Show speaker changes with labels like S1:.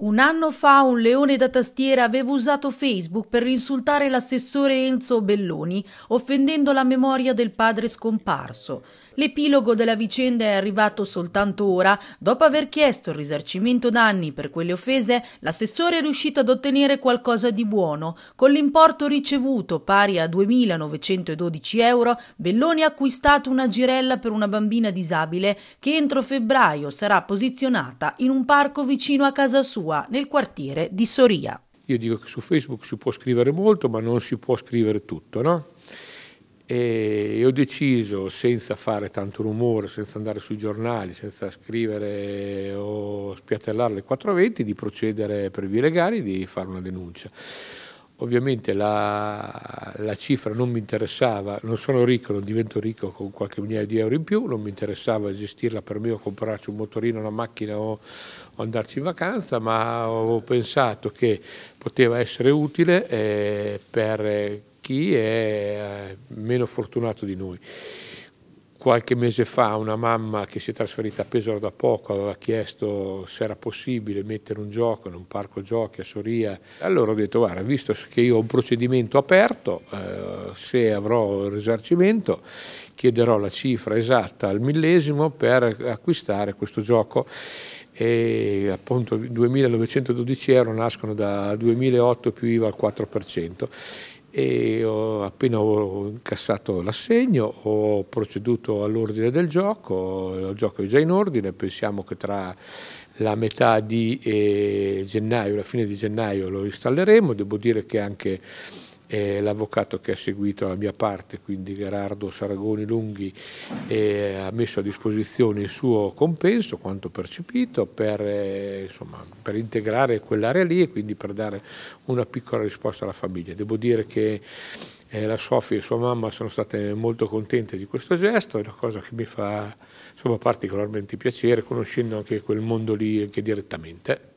S1: Un anno fa un leone da tastiera aveva usato Facebook per insultare l'assessore Enzo Belloni, offendendo la memoria del padre scomparso. L'epilogo della vicenda è arrivato soltanto ora. Dopo aver chiesto il risarcimento danni per quelle offese, l'assessore è riuscito ad ottenere qualcosa di buono. Con l'importo ricevuto, pari a 2.912 euro, Belloni ha acquistato una girella per una bambina disabile che entro febbraio sarà posizionata in un parco vicino a casa sua sua nel quartiere di Soria.
S2: Io dico che su Facebook si può scrivere molto, ma non si può scrivere tutto, no? E ho deciso, senza fare tanto rumore, senza andare sui giornali, senza scrivere o spiattellare le 420, di procedere per vie legali, e di fare una denuncia. Ovviamente la, la, cifra non mi interessava, non sono ricco, non divento ricco con qualche migliaio di euro in più, non mi interessava gestirla per me o comprarci un motorino, una macchina o, o andarci in vacanza, ma ho pensato che poteva essere utile eh, per chi è eh, meno fortunato di noi qualche mese fa una mamma che si è trasferita a Pesaro da poco aveva chiesto se era possibile mettere un gioco in un parco giochi a Soria. Allora ho detto guarda, visto che io ho un procedimento aperto, eh, se avrò il risarcimento chiederò la cifra esatta al millesimo per acquistare questo gioco e appunto 2.912 euro nascono da 2008 più IVA al 4% e ho, appena ho incassato l'assegno ho proceduto all'ordine del gioco, il gioco è già in ordine, pensiamo che tra la metà di eh, gennaio, la fine di gennaio lo installeremo, devo dire che anche eh, l'avvocato che ha seguito la mia parte, quindi Gerardo Saragoni Lunghi, eh, ha messo a disposizione il suo compenso, quanto percepito, per, eh, insomma, per integrare quell'area lì e quindi per dare una piccola risposta alla famiglia. Devo dire che eh, la Sofia e sua mamma sono state molto contente di questo gesto, è una cosa che mi fa insomma, particolarmente piacere, conoscendo anche quel mondo lì anche direttamente.